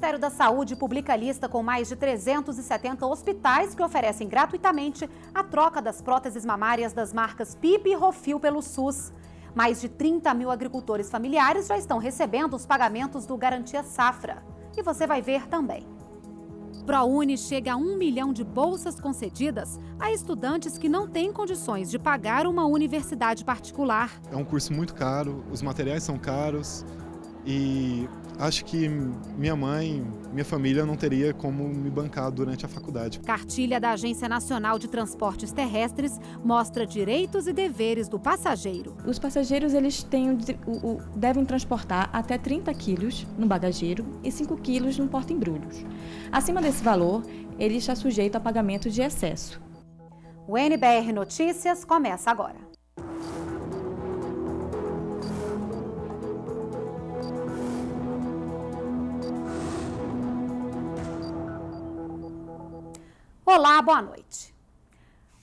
Ministério da Saúde publica a lista com mais de 370 hospitais que oferecem gratuitamente a troca das próteses mamárias das marcas PIP e Rofil pelo SUS. Mais de 30 mil agricultores familiares já estão recebendo os pagamentos do Garantia Safra. E você vai ver também. ProUni chega a um milhão de bolsas concedidas a estudantes que não têm condições de pagar uma universidade particular. É um curso muito caro, os materiais são caros e acho que minha mãe, minha família não teria como me bancar durante a faculdade. Cartilha da Agência Nacional de Transportes Terrestres mostra direitos e deveres do passageiro. Os passageiros eles têm o, o, devem transportar até 30 quilos no bagageiro e 5 quilos no porta-embrulhos. Acima desse valor, ele está sujeito a pagamento de excesso. O NBR Notícias começa agora. Olá, boa noite.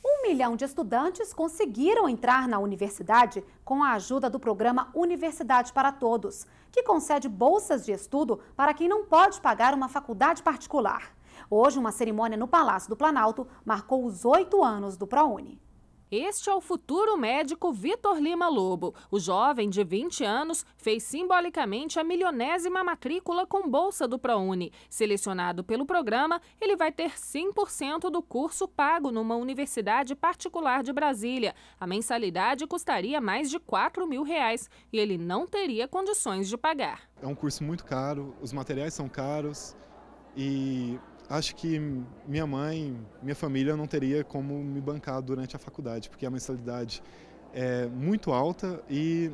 Um milhão de estudantes conseguiram entrar na universidade com a ajuda do programa Universidade para Todos, que concede bolsas de estudo para quem não pode pagar uma faculdade particular. Hoje, uma cerimônia no Palácio do Planalto marcou os oito anos do ProUni. Este é o futuro médico Vitor Lima Lobo. O jovem de 20 anos fez simbolicamente a milionésima matrícula com bolsa do ProUni. Selecionado pelo programa, ele vai ter 100% do curso pago numa universidade particular de Brasília. A mensalidade custaria mais de 4 mil reais e ele não teria condições de pagar. É um curso muito caro, os materiais são caros e acho que minha mãe, minha família não teria como me bancar durante a faculdade, porque a mensalidade é muito alta e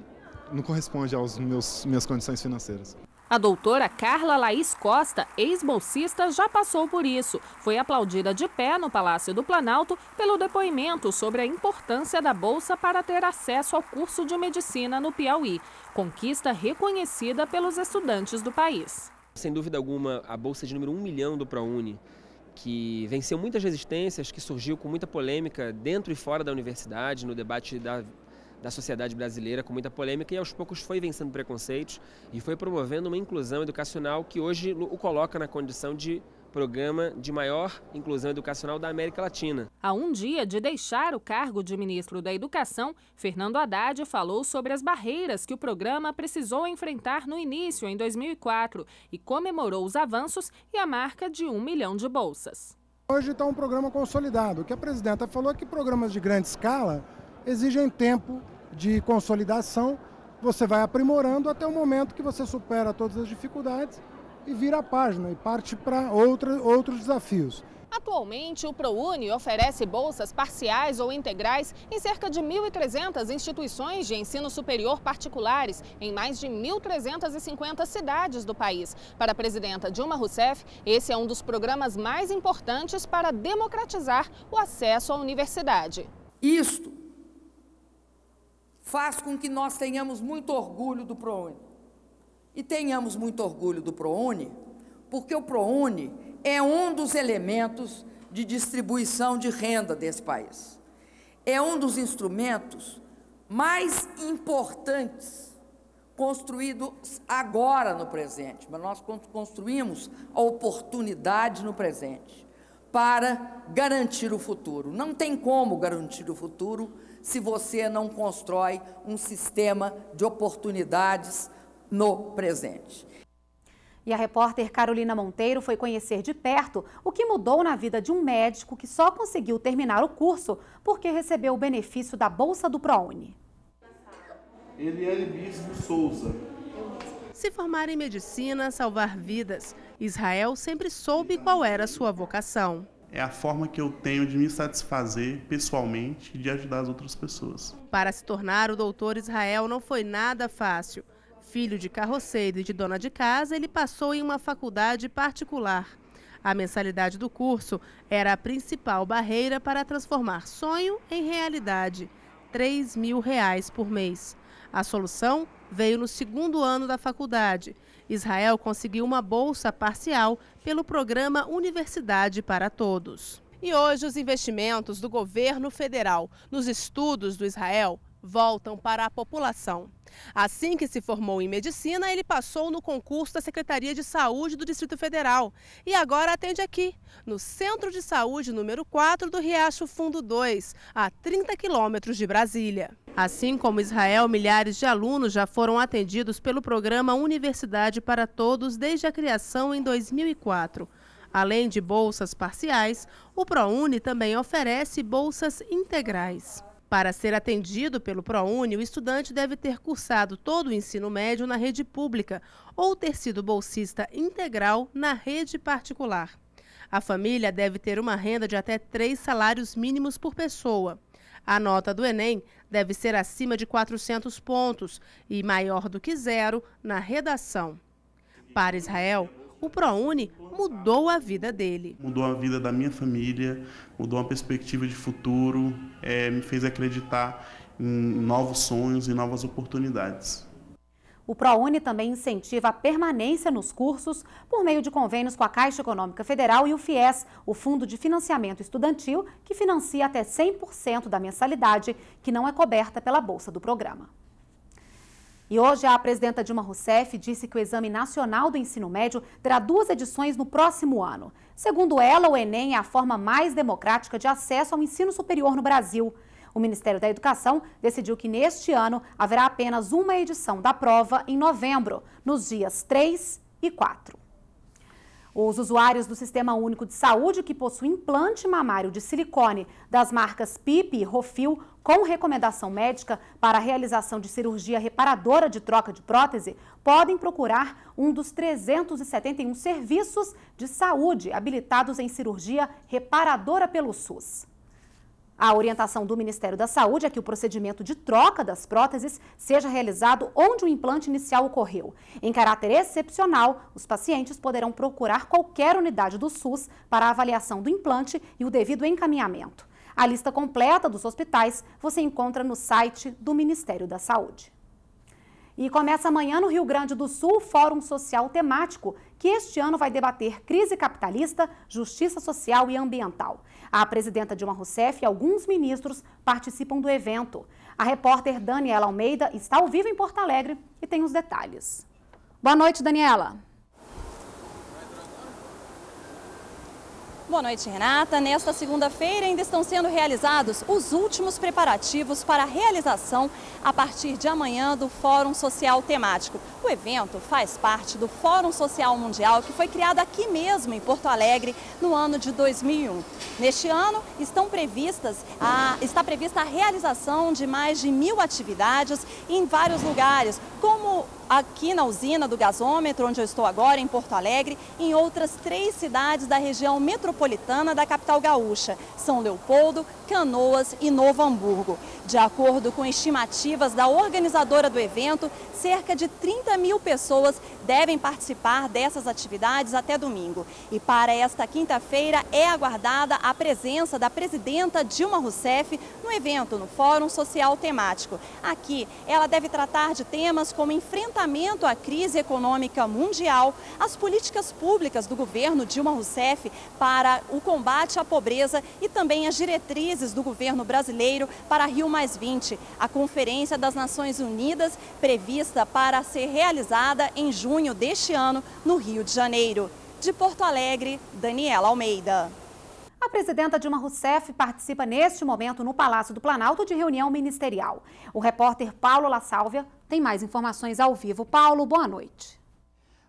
não corresponde aos meus minhas condições financeiras. A doutora Carla Laís Costa, ex-bolsista, já passou por isso. Foi aplaudida de pé no Palácio do Planalto pelo depoimento sobre a importância da bolsa para ter acesso ao curso de medicina no Piauí, conquista reconhecida pelos estudantes do país. Sem dúvida alguma, a bolsa de número 1 milhão do ProUni, que venceu muitas resistências, que surgiu com muita polêmica dentro e fora da universidade, no debate da, da sociedade brasileira, com muita polêmica, e aos poucos foi vencendo preconceitos e foi promovendo uma inclusão educacional que hoje o coloca na condição de programa de maior inclusão educacional da América Latina. Há um dia de deixar o cargo de ministro da Educação, Fernando Haddad falou sobre as barreiras que o programa precisou enfrentar no início, em 2004, e comemorou os avanços e a marca de um milhão de bolsas. Hoje está um programa consolidado. O que a presidenta falou é que programas de grande escala exigem tempo de consolidação. Você vai aprimorando até o momento que você supera todas as dificuldades e vira a página e parte para outros desafios. Atualmente, o ProUni oferece bolsas parciais ou integrais em cerca de 1.300 instituições de ensino superior particulares em mais de 1.350 cidades do país. Para a presidenta Dilma Rousseff, esse é um dos programas mais importantes para democratizar o acesso à universidade. Isto faz com que nós tenhamos muito orgulho do ProUni e tenhamos muito orgulho do ProUni, porque o ProUni é um dos elementos de distribuição de renda desse país. É um dos instrumentos mais importantes construídos agora no presente, mas nós construímos a oportunidade no presente para garantir o futuro. Não tem como garantir o futuro se você não constrói um sistema de oportunidades no presente. E a repórter Carolina Monteiro foi conhecer de perto o que mudou na vida de um médico que só conseguiu terminar o curso porque recebeu o benefício da Bolsa do ProUni. Eliane Bispo Souza. Se formar em medicina, salvar vidas. Israel sempre soube qual era a sua vocação. É a forma que eu tenho de me satisfazer pessoalmente e de ajudar as outras pessoas. Para se tornar o doutor Israel não foi nada fácil. Filho de carroceiro e de dona de casa, ele passou em uma faculdade particular. A mensalidade do curso era a principal barreira para transformar sonho em realidade. 3 mil reais por mês. A solução veio no segundo ano da faculdade. Israel conseguiu uma bolsa parcial pelo programa Universidade para Todos. E hoje os investimentos do governo federal nos estudos do Israel voltam para a população. Assim que se formou em medicina, ele passou no concurso da Secretaria de Saúde do Distrito Federal e agora atende aqui, no Centro de Saúde número 4 do Riacho Fundo 2, a 30 quilômetros de Brasília. Assim como Israel, milhares de alunos já foram atendidos pelo programa Universidade para Todos desde a criação em 2004. Além de bolsas parciais, o ProUni também oferece bolsas integrais. Para ser atendido pelo ProUni, o estudante deve ter cursado todo o ensino médio na rede pública ou ter sido bolsista integral na rede particular. A família deve ter uma renda de até três salários mínimos por pessoa. A nota do Enem deve ser acima de 400 pontos e maior do que zero na redação. Para Israel, o ProUni mudou a vida dele. Mudou a vida da minha família, mudou uma perspectiva de futuro, é, me fez acreditar em novos sonhos e novas oportunidades. O ProUni também incentiva a permanência nos cursos por meio de convênios com a Caixa Econômica Federal e o FIES, o Fundo de Financiamento Estudantil, que financia até 100% da mensalidade, que não é coberta pela bolsa do programa. E hoje a presidenta Dilma Rousseff disse que o Exame Nacional do Ensino Médio terá duas edições no próximo ano. Segundo ela, o Enem é a forma mais democrática de acesso ao ensino superior no Brasil. O Ministério da Educação decidiu que neste ano haverá apenas uma edição da prova em novembro, nos dias 3 e 4. Os usuários do Sistema Único de Saúde que possuem implante mamário de silicone das marcas PIP e Rofil com recomendação médica para a realização de cirurgia reparadora de troca de prótese, podem procurar um dos 371 serviços de saúde habilitados em cirurgia reparadora pelo SUS. A orientação do Ministério da Saúde é que o procedimento de troca das próteses seja realizado onde o implante inicial ocorreu. Em caráter excepcional, os pacientes poderão procurar qualquer unidade do SUS para avaliação do implante e o devido encaminhamento. A lista completa dos hospitais você encontra no site do Ministério da Saúde. E começa amanhã no Rio Grande do Sul o Fórum Social Temático, que este ano vai debater crise capitalista, justiça social e ambiental. A presidenta Dilma Rousseff e alguns ministros participam do evento. A repórter Daniela Almeida está ao vivo em Porto Alegre e tem os detalhes. Boa noite, Daniela. Boa noite, Renata. Nesta segunda-feira ainda estão sendo realizados os últimos preparativos para a realização a partir de amanhã do Fórum Social Temático. O evento faz parte do Fórum Social Mundial que foi criado aqui mesmo em Porto Alegre no ano de 2001. Neste ano estão previstas a, está prevista a realização de mais de mil atividades em vários lugares, como aqui na usina do gasômetro, onde eu estou agora, em Porto Alegre, em outras três cidades da região metropolitana da capital gaúcha, São Leopoldo, Canoas e Novo Hamburgo. De acordo com estimativas da organizadora do evento, cerca de 30 mil pessoas devem participar dessas atividades até domingo. E para esta quinta-feira é aguardada a presença da presidenta Dilma Rousseff no evento, no Fórum Social Temático. Aqui, ela deve tratar de temas como enfrentamento à crise econômica mundial, as políticas públicas do governo Dilma Rousseff para o combate à pobreza e também as diretrizes do governo brasileiro para Rio a Conferência das Nações Unidas, prevista para ser realizada em junho deste ano no Rio de Janeiro. De Porto Alegre, Daniela Almeida. A presidenta Dilma Rousseff participa neste momento no Palácio do Planalto de reunião ministerial. O repórter Paulo La Sálvia tem mais informações ao vivo. Paulo, boa noite.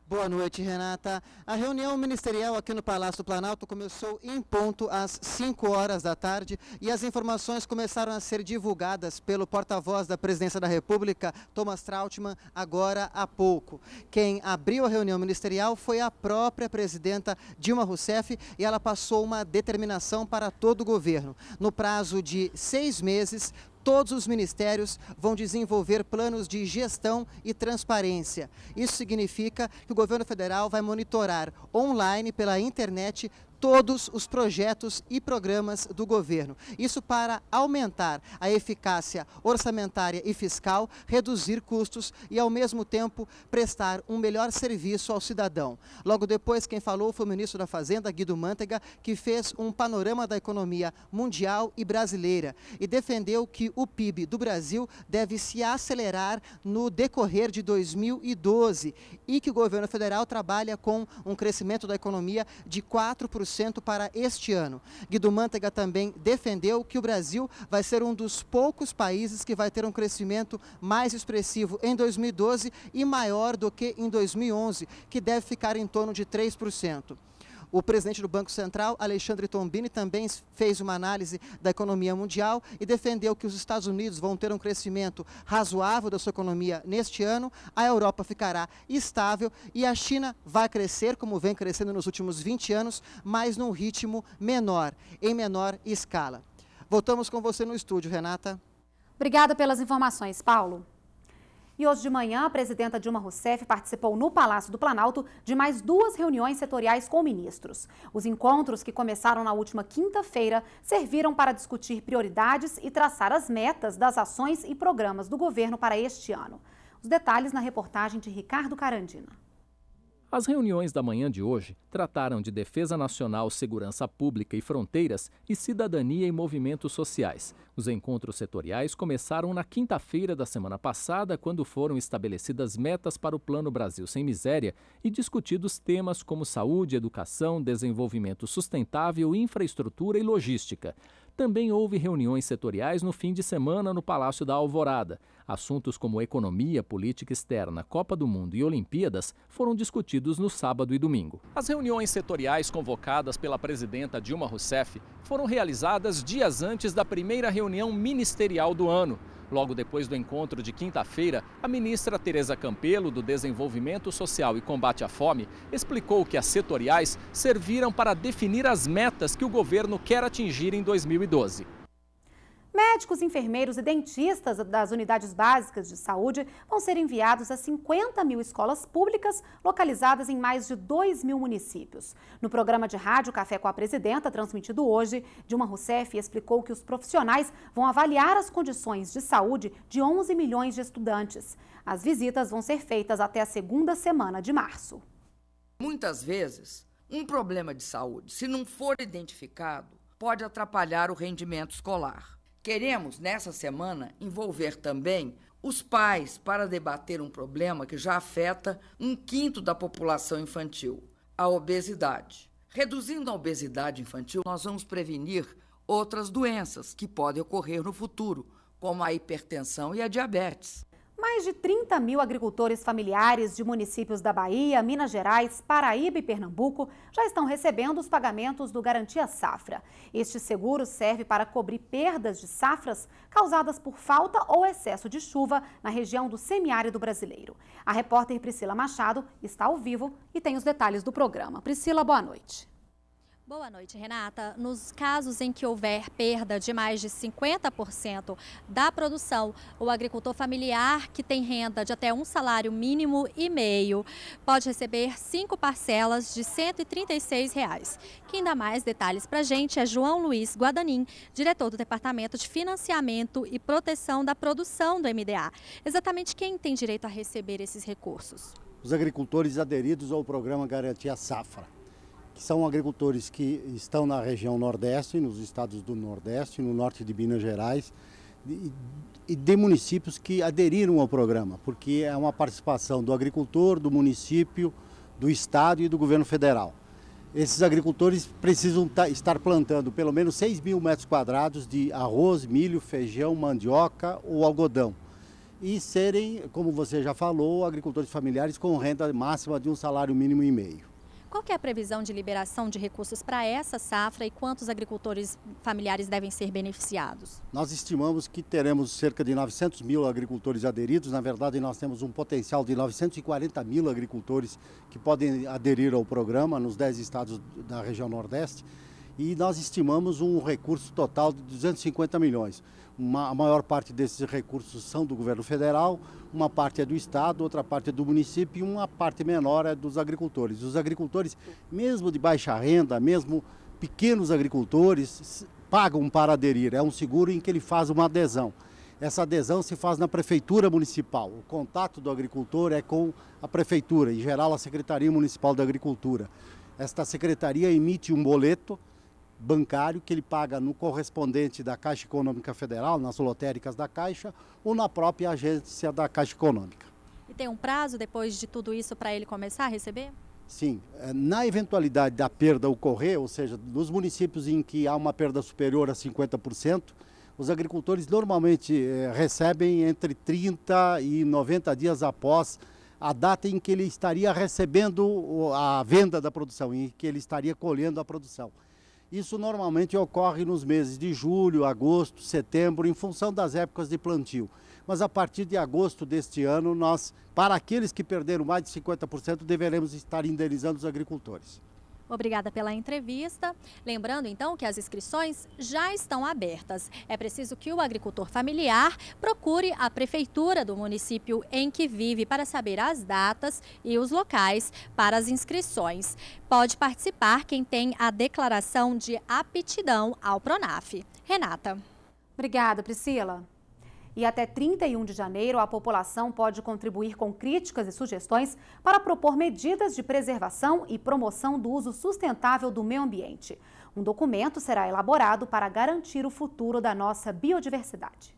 Boa noite, Renata. A reunião ministerial aqui no Palácio do Planalto começou em ponto às 5 horas da tarde e as informações começaram a ser divulgadas pelo porta-voz da Presidência da República, Thomas Trautmann, agora há pouco. Quem abriu a reunião ministerial foi a própria presidenta Dilma Rousseff e ela passou uma determinação para todo o governo. No prazo de seis meses, todos os ministérios vão desenvolver planos de gestão e transparência. Isso significa que o governo federal vai monitorar online, pela internet, todos os projetos e programas do governo. Isso para aumentar a eficácia orçamentária e fiscal, reduzir custos e, ao mesmo tempo, prestar um melhor serviço ao cidadão. Logo depois, quem falou foi o ministro da Fazenda, Guido Mantega, que fez um panorama da economia mundial e brasileira e defendeu que o PIB do Brasil deve se acelerar no decorrer de 2012 e que o governo federal trabalha com um crescimento da economia de 4% 10% para este ano. Guido Mantega também defendeu que o Brasil vai ser um dos poucos países que vai ter um crescimento mais expressivo em 2012 e maior do que em 2011, que deve ficar em torno de 3%. O presidente do Banco Central, Alexandre Tombini, também fez uma análise da economia mundial e defendeu que os Estados Unidos vão ter um crescimento razoável da sua economia neste ano, a Europa ficará estável e a China vai crescer, como vem crescendo nos últimos 20 anos, mas num ritmo menor, em menor escala. Voltamos com você no estúdio, Renata. Obrigada pelas informações, Paulo. E hoje de manhã, a presidenta Dilma Rousseff participou no Palácio do Planalto de mais duas reuniões setoriais com ministros. Os encontros, que começaram na última quinta-feira, serviram para discutir prioridades e traçar as metas das ações e programas do governo para este ano. Os detalhes na reportagem de Ricardo Carandina. As reuniões da manhã de hoje trataram de defesa nacional, segurança pública e fronteiras e cidadania e movimentos sociais. Os encontros setoriais começaram na quinta-feira da semana passada, quando foram estabelecidas metas para o Plano Brasil Sem Miséria e discutidos temas como saúde, educação, desenvolvimento sustentável, infraestrutura e logística. Também houve reuniões setoriais no fim de semana no Palácio da Alvorada. Assuntos como economia, política externa, Copa do Mundo e Olimpíadas foram discutidos no sábado e domingo. As reuniões setoriais convocadas pela presidenta Dilma Rousseff foram realizadas dias antes da primeira reunião ministerial do ano. Logo depois do encontro de quinta-feira, a ministra Tereza Campelo, do Desenvolvimento Social e Combate à Fome, explicou que as setoriais serviram para definir as metas que o governo quer atingir em 2012. Médicos, enfermeiros e dentistas das unidades básicas de saúde vão ser enviados a 50 mil escolas públicas localizadas em mais de 2 mil municípios. No programa de rádio Café com a Presidenta, transmitido hoje, Dilma Rousseff explicou que os profissionais vão avaliar as condições de saúde de 11 milhões de estudantes. As visitas vão ser feitas até a segunda semana de março. Muitas vezes, um problema de saúde, se não for identificado, pode atrapalhar o rendimento escolar. Queremos, nessa semana, envolver também os pais para debater um problema que já afeta um quinto da população infantil, a obesidade. Reduzindo a obesidade infantil, nós vamos prevenir outras doenças que podem ocorrer no futuro, como a hipertensão e a diabetes. Mais de 30 mil agricultores familiares de municípios da Bahia, Minas Gerais, Paraíba e Pernambuco já estão recebendo os pagamentos do Garantia Safra. Este seguro serve para cobrir perdas de safras causadas por falta ou excesso de chuva na região do semiárido brasileiro. A repórter Priscila Machado está ao vivo e tem os detalhes do programa. Priscila, boa noite. Boa noite, Renata. Nos casos em que houver perda de mais de 50% da produção, o agricultor familiar que tem renda de até um salário mínimo e meio pode receber cinco parcelas de R$ 136. Reais. Quem dá mais detalhes para a gente é João Luiz Guadanin, diretor do Departamento de Financiamento e Proteção da Produção do MDA. Exatamente quem tem direito a receber esses recursos? Os agricultores aderidos ao programa Garantia Safra que são agricultores que estão na região Nordeste, nos estados do Nordeste, no norte de Minas Gerais e de municípios que aderiram ao programa, porque é uma participação do agricultor, do município, do estado e do governo federal. Esses agricultores precisam estar plantando pelo menos 6 mil metros quadrados de arroz, milho, feijão, mandioca ou algodão. E serem, como você já falou, agricultores familiares com renda máxima de um salário mínimo e meio. Qual que é a previsão de liberação de recursos para essa safra e quantos agricultores familiares devem ser beneficiados? Nós estimamos que teremos cerca de 900 mil agricultores aderidos. Na verdade, nós temos um potencial de 940 mil agricultores que podem aderir ao programa nos 10 estados da região Nordeste e nós estimamos um recurso total de 250 milhões. Uma, a maior parte desses recursos são do governo federal, uma parte é do Estado, outra parte é do município e uma parte menor é dos agricultores. Os agricultores, mesmo de baixa renda, mesmo pequenos agricultores, pagam para aderir. É um seguro em que ele faz uma adesão. Essa adesão se faz na prefeitura municipal. O contato do agricultor é com a prefeitura, em geral a Secretaria Municipal da Agricultura. Esta secretaria emite um boleto bancário que ele paga no correspondente da Caixa Econômica Federal, nas lotéricas da Caixa ou na própria agência da Caixa Econômica. E tem um prazo depois de tudo isso para ele começar a receber? Sim, é, na eventualidade da perda ocorrer, ou seja, nos municípios em que há uma perda superior a 50%, os agricultores normalmente é, recebem entre 30 e 90 dias após a data em que ele estaria recebendo a venda da produção, em que ele estaria colhendo a produção. Isso normalmente ocorre nos meses de julho, agosto, setembro, em função das épocas de plantio. Mas a partir de agosto deste ano, nós, para aqueles que perderam mais de 50%, deveremos estar indenizando os agricultores. Obrigada pela entrevista. Lembrando, então, que as inscrições já estão abertas. É preciso que o agricultor familiar procure a prefeitura do município em que vive para saber as datas e os locais para as inscrições. Pode participar quem tem a declaração de aptidão ao PRONAF. Renata. Obrigada, Priscila e até 31 de janeiro a população pode contribuir com críticas e sugestões para propor medidas de preservação e promoção do uso sustentável do meio ambiente. Um documento será elaborado para garantir o futuro da nossa biodiversidade.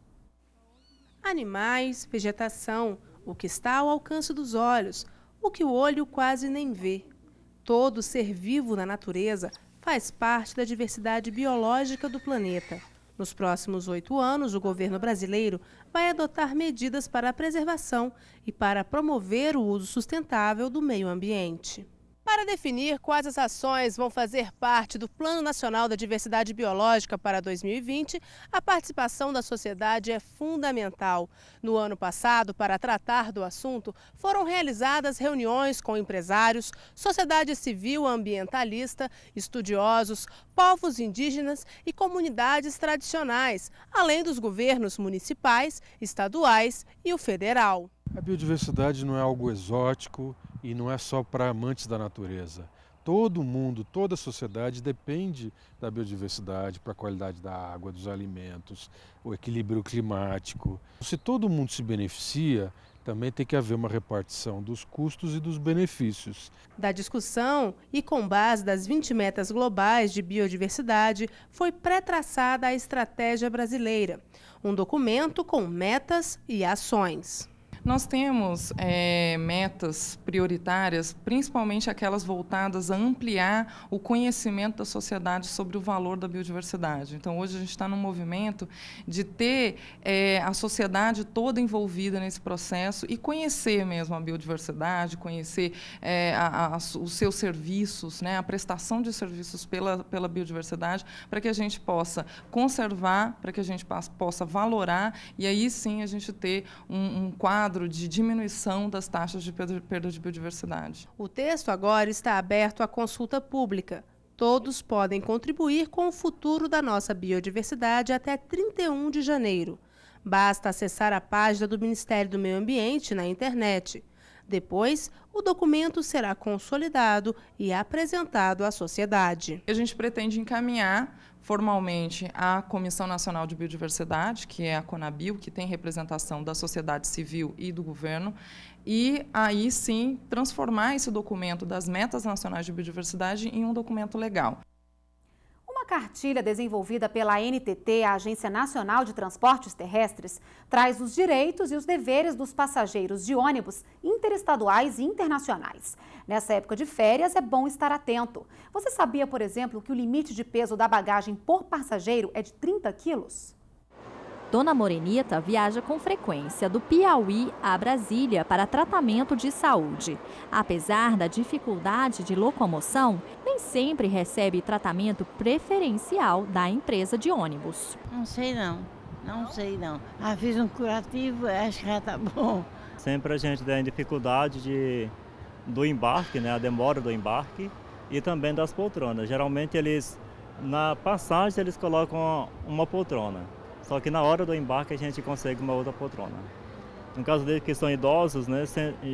Animais, vegetação, o que está ao alcance dos olhos, o que o olho quase nem vê. Todo ser vivo na natureza faz parte da diversidade biológica do planeta. Nos próximos oito anos, o governo brasileiro vai adotar medidas para a preservação e para promover o uso sustentável do meio ambiente para definir quais as ações vão fazer parte do Plano Nacional da Diversidade Biológica para 2020, a participação da sociedade é fundamental. No ano passado, para tratar do assunto, foram realizadas reuniões com empresários, sociedade civil ambientalista, estudiosos, povos indígenas e comunidades tradicionais, além dos governos municipais, estaduais e o federal. A biodiversidade não é algo exótico e não é só para amantes da natureza. Todo mundo, toda a sociedade depende da biodiversidade para a qualidade da água, dos alimentos, o equilíbrio climático. Se todo mundo se beneficia, também tem que haver uma repartição dos custos e dos benefícios. Da discussão, e com base das 20 metas globais de biodiversidade, foi pré-traçada a Estratégia Brasileira, um documento com metas e ações. Nós temos é, metas prioritárias, principalmente aquelas voltadas a ampliar o conhecimento da sociedade sobre o valor da biodiversidade. Então, hoje a gente está num movimento de ter é, a sociedade toda envolvida nesse processo e conhecer mesmo a biodiversidade, conhecer é, a, a, os seus serviços, né, a prestação de serviços pela, pela biodiversidade, para que a gente possa conservar, para que a gente possa valorar e aí sim a gente ter um, um quadro quadro de diminuição das taxas de perda de biodiversidade. O texto agora está aberto à consulta pública. Todos podem contribuir com o futuro da nossa biodiversidade até 31 de janeiro. Basta acessar a página do Ministério do Meio Ambiente na internet. Depois, o documento será consolidado e apresentado à sociedade. A gente pretende encaminhar formalmente à Comissão Nacional de Biodiversidade, que é a CONABIO, que tem representação da sociedade civil e do governo, e aí sim transformar esse documento das metas nacionais de biodiversidade em um documento legal cartilha desenvolvida pela NTT, a Agência Nacional de Transportes Terrestres, traz os direitos e os deveres dos passageiros de ônibus interestaduais e internacionais. Nessa época de férias, é bom estar atento. Você sabia, por exemplo, que o limite de peso da bagagem por passageiro é de 30 quilos? Dona Morenita viaja com frequência do Piauí a Brasília para tratamento de saúde. Apesar da dificuldade de locomoção, nem sempre recebe tratamento preferencial da empresa de ônibus. Não sei não, não sei não. Ah, fiz um curativo, acho que já tá bom. Sempre a gente tem dificuldade de, do embarque, né, a demora do embarque e também das poltronas. Geralmente eles na passagem eles colocam uma poltrona. Só que na hora do embarque a gente consegue uma outra poltrona. No caso deles que são idosos, né,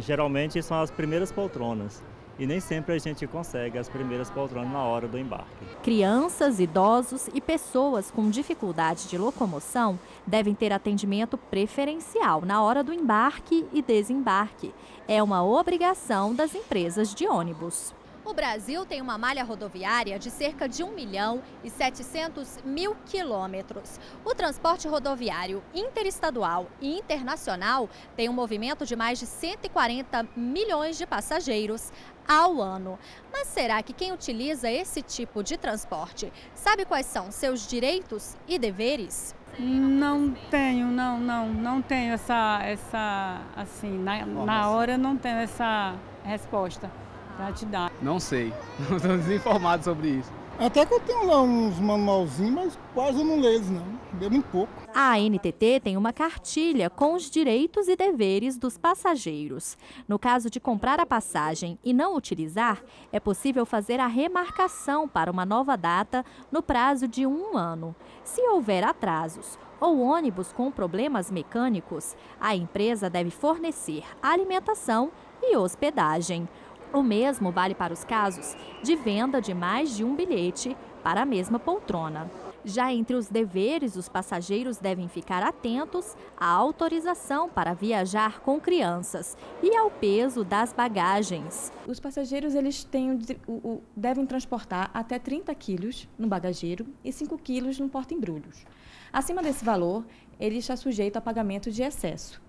geralmente são as primeiras poltronas. E nem sempre a gente consegue as primeiras poltronas na hora do embarque. Crianças, idosos e pessoas com dificuldade de locomoção devem ter atendimento preferencial na hora do embarque e desembarque. É uma obrigação das empresas de ônibus. O Brasil tem uma malha rodoviária de cerca de 1 milhão e 700 mil quilômetros. O transporte rodoviário interestadual e internacional tem um movimento de mais de 140 milhões de passageiros ao ano. Mas será que quem utiliza esse tipo de transporte sabe quais são seus direitos e deveres? Não tenho, não, não, não tenho essa, essa assim, na, na hora não tenho essa resposta te dar. Não sei, não estou desinformado sobre isso. Até que eu tenho lá uns manualzinhos, mas quase eu não leio eles não, deu muito pouco. A NTT tem uma cartilha com os direitos e deveres dos passageiros. No caso de comprar a passagem e não utilizar, é possível fazer a remarcação para uma nova data no prazo de um ano. Se houver atrasos ou ônibus com problemas mecânicos, a empresa deve fornecer alimentação e hospedagem. O mesmo vale para os casos de venda de mais de um bilhete para a mesma poltrona. Já entre os deveres, os passageiros devem ficar atentos à autorização para viajar com crianças e ao peso das bagagens. Os passageiros eles têm, o, devem transportar até 30 quilos no bagageiro e 5 quilos no porta-embrulhos. Acima desse valor, ele está sujeito a pagamento de excesso.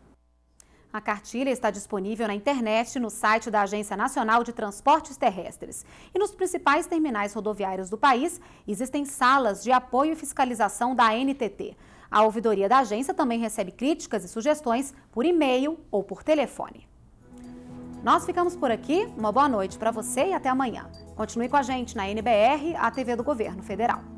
A cartilha está disponível na internet no site da Agência Nacional de Transportes Terrestres. E nos principais terminais rodoviários do país, existem salas de apoio e fiscalização da NTT. A ouvidoria da agência também recebe críticas e sugestões por e-mail ou por telefone. Nós ficamos por aqui. Uma boa noite para você e até amanhã. Continue com a gente na NBR, a TV do Governo Federal.